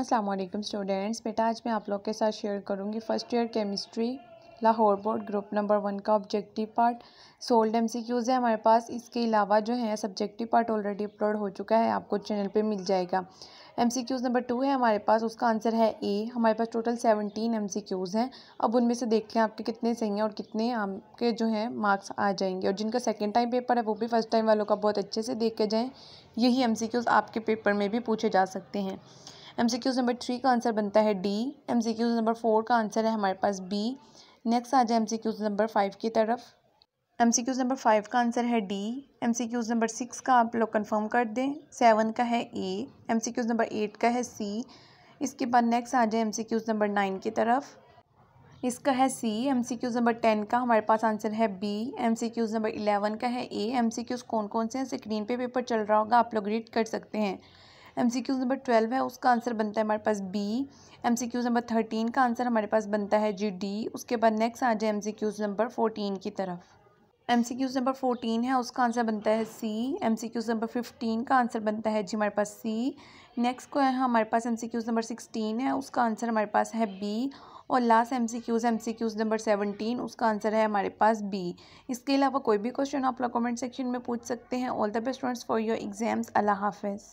अस्सलाम वालेकुम स्टूडेंट्स बेटा आज मैं आप लोग के साथ शेयर करूंगी first year chemistry Lahore board group number one का objective part solved M C Qs है हमारे पास इसके अलावा जो है सब्जेक्टिव पार्ट ऑलरेडी अपलोड हो चुका है आपको चैनल पे मिल जाएगा M C Qs number two है हमारे पास उसका आंसर है ए हमारे पास total seventeen M C Qs हैं अब उनमें से देख लें आपके कितने सही हैं और कितने आपके जो हैं मार्क्स आ जाएंगे और जिनका सेकेंड टाइम पेपर है वो भी फर्स्ट टाइम वालों का बहुत अच्छे से देख के जाएँ यही एम सी क्यूज़ आपके पेपर में भी पूछे जा सकते हैं M C Qs number three का आंसर बनता है D M C Qs number four का आंसर है हमारे पास बी नेक्स्ट आ जाए M C Qs number five की तरफ M C Qs number five का आंसर है D M C Qs number six का आप लोग कन्फर्म कर दें सेवन का है A M C Qs number eight का है सी इसके बाद नेक्स्ट आ जाए M C Qs number nine की तरफ इसका है C M C Qs number ten का हमारे पास आंसर है B M C Qs number eleven का है ए एम सी क्यूज़ कौन कौन से हैं स्क्रीन पे पेपर चल रहा होगा आप लोग रीड कर सकते हैं M C Qs number twelve है उसका आंसर बनता है हमारे पास B M C Qs number thirteen का आंसर हमारे पास बनता है जी डी उसके बाद नेक्स्ट आ जाए M C Qs number fourteen की तरफ M C Qs number fourteen है उसका आंसर बनता है C M C Qs number fifteen का आंसर बनता है जी हमारे पास सी नेक्स्ट को है हमारे पास M C Qs number sixteen है उसका आंसर हमारे पास है बी और last M C Qs M C Qs number seventeen उसका आंसर है हमारे पास बी इसके अलावा कोई भी क्वेश्चन आप लोग कमेंट सेक्शन में पूछ सकते हैं all the best students for your exams अल्लाह हाफिज़